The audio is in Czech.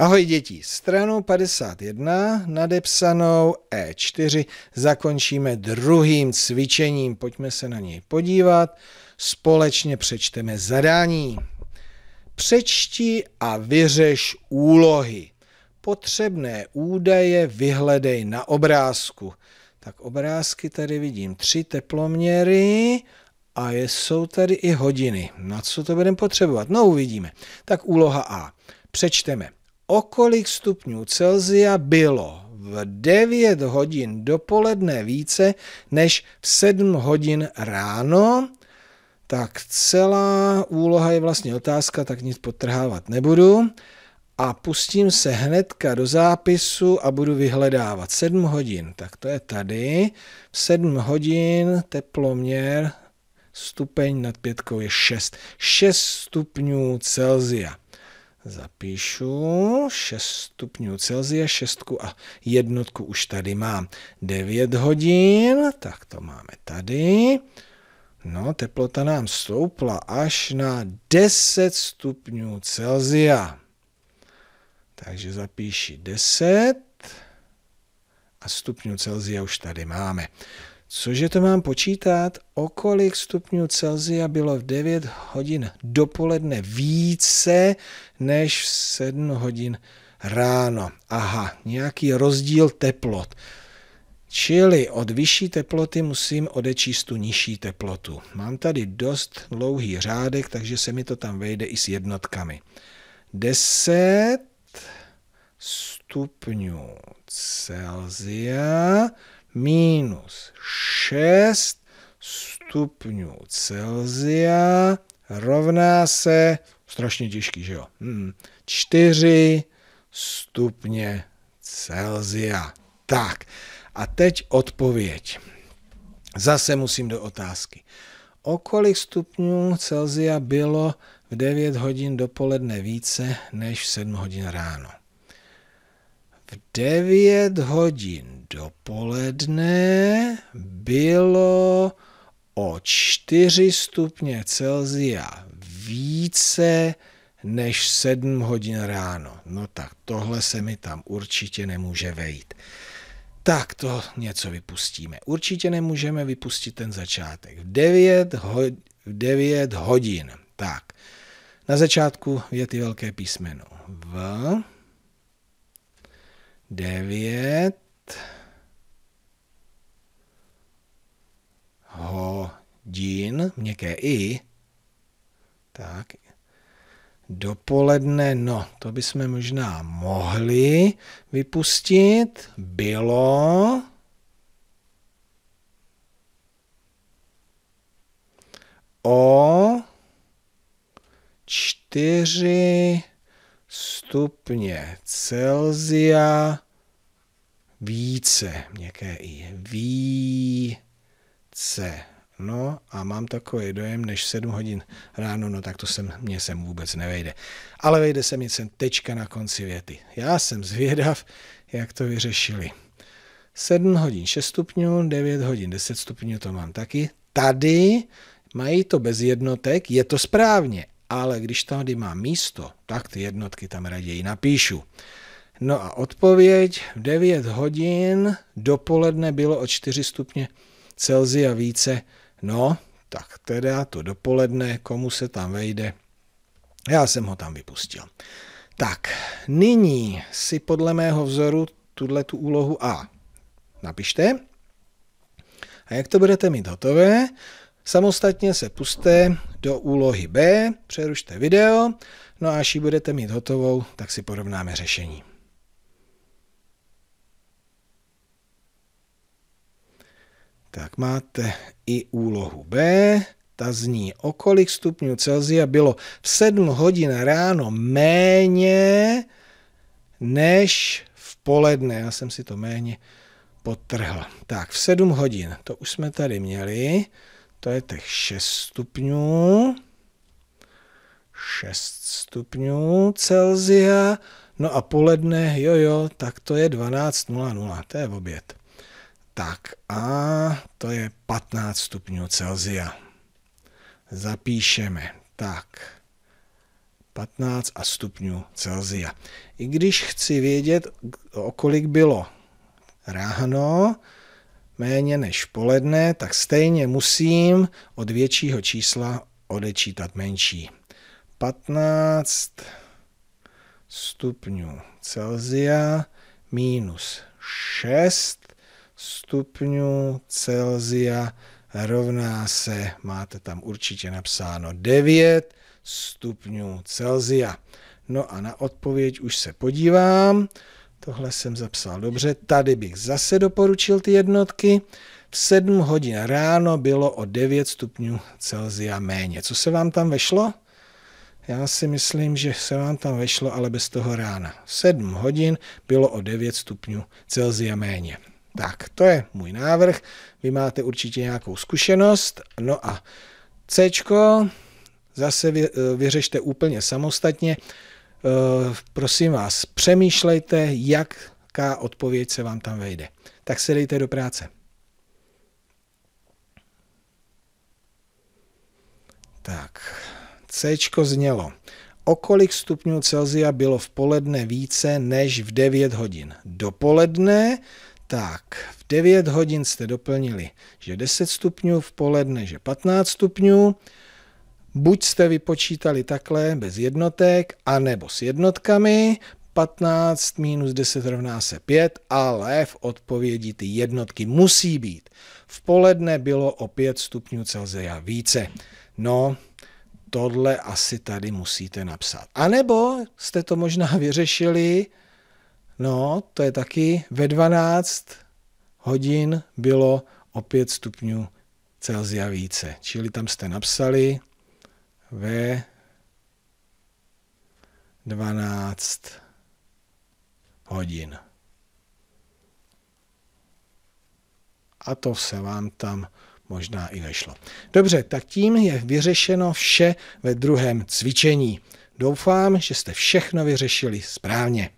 Ahoj děti, stranu 51 nadepsanou E4 zakončíme druhým cvičením. Pojďme se na něj podívat. Společně přečteme zadání. Přečti a vyřeš úlohy. Potřebné údaje vyhledej na obrázku. Tak obrázky tady vidím tři teploměry a jsou tady i hodiny. Na co to budeme potřebovat? No uvidíme. Tak úloha A. Přečteme o kolik stupňů Celzia bylo v 9 hodin dopoledne více než v 7 hodin ráno, tak celá úloha je vlastně otázka, tak nic potrhávat nebudu. A pustím se hnedka do zápisu a budu vyhledávat 7 hodin. Tak to je tady. 7 hodin teploměr stupeň nad pětkou je 6. 6 stupňů Celzia. Zapíšu 6 stupňů Celzia, 6 a jednotku už tady mám. 9 hodin, tak to máme tady. No, teplota nám stoupla až na 10 stupňů Celzia. Takže zapíši 10 a stupňů Celzia už tady máme. Cože to mám počítat? O kolik stupňů Celzia bylo v 9 hodin dopoledne více než v 7 hodin ráno? Aha, nějaký rozdíl teplot. Čili od vyšší teploty musím odečíst tu nižší teplotu. Mám tady dost dlouhý řádek, takže se mi to tam vejde i s jednotkami. 10 stupňů Celzia minus 6 stupňů Celzia rovná se, strašně těžký, že jo, 4 hmm, stupně Celzia. Tak, a teď odpověď. Zase musím do otázky. O kolik stupňů Celzia bylo v 9 hodin dopoledne více než v 7 hodin ráno? V 9 hodin dopoledne bylo o 4 stupně Celzia více než 7 hodin ráno. No tak tohle se mi tam určitě nemůže vejít. Tak to něco vypustíme. Určitě nemůžeme vypustit ten začátek. V 9, ho, v 9 hodin. Tak. Na začátku je ty velké písmeno. V 9 hodin, měkké i, tak, dopoledne, no, to bychom možná mohli vypustit, bylo, o čtyři stupně Celzia více, měkké i, více se. No a mám takový dojem, než 7 hodin ráno, no tak to sem, mě sem vůbec nevejde. Ale vejde se mi sem tečka na konci věty. Já jsem zvědav, jak to vyřešili. 7 hodin 6 stupňů, 9 hodin 10 stupňů to mám taky. Tady mají to bez jednotek, je to správně, ale když tady má místo, tak ty jednotky tam raději napíšu. No a odpověď v 9 hodin dopoledne bylo o 4 stupně Celzia více. No, tak teda to dopoledne, komu se tam vejde. Já jsem ho tam vypustil. Tak, nyní si podle mého vzoru tuhle tu úlohu A napište. A jak to budete mít hotové, samostatně se puste do úlohy B, přerušte video, no a až ji budete mít hotovou, tak si porovnáme řešení. Tak máte i úlohu B, ta zní, o kolik stupňů Celzia bylo v 7 hodin ráno méně než v poledne. Já jsem si to méně potrhl. Tak, v 7 hodin, to už jsme tady měli, to je těch 6 stupňů. 6 stupňů Celzia. No a poledne, jo jo, tak to je 12.00, to je oběd. Tak a to je 15 stupňů Celzia. Zapíšeme. Tak. 15 a stupňů Celzia. I když chci vědět, o kolik bylo ráno, méně než poledne, tak stejně musím od většího čísla odečítat menší. 15 stupňů Celzia minus 6 stupňů Celzia rovná se, máte tam určitě napsáno 9 stupňů Celzia. No a na odpověď už se podívám. Tohle jsem zapsal dobře. Tady bych zase doporučil ty jednotky. V 7 hodin ráno bylo o 9 stupňů Celzia méně. Co se vám tam vešlo? Já si myslím, že se vám tam vešlo, ale bez toho rána. 7 hodin bylo o 9 stupňů Celzia méně. Tak, to je můj návrh. Vy máte určitě nějakou zkušenost. No a C zase vy, eh, vyřešte úplně samostatně. Eh, prosím vás, přemýšlejte, jaká odpověď se vám tam vejde. Tak se dejte do práce. Tak, C znělo. O kolik stupňů Celzia bylo v poledne více než v 9 hodin? Dopoledne tak, v 9 hodin jste doplnili, že 10 stupňů, v poledne, že 15 stupňů. Buď jste vypočítali takhle bez jednotek, anebo s jednotkami, 15 minus 10 rovná se 5, ale v odpovědi ty jednotky musí být. V poledne bylo o 5 stupňů Celzia více. No, tohle asi tady musíte napsat. A nebo jste to možná vyřešili No, to je taky ve 12 hodin bylo o 5 stupňů Celsia více. Čili tam jste napsali ve 12 hodin. A to se vám tam možná i nešlo. Dobře, tak tím je vyřešeno vše ve druhém cvičení. Doufám, že jste všechno vyřešili správně.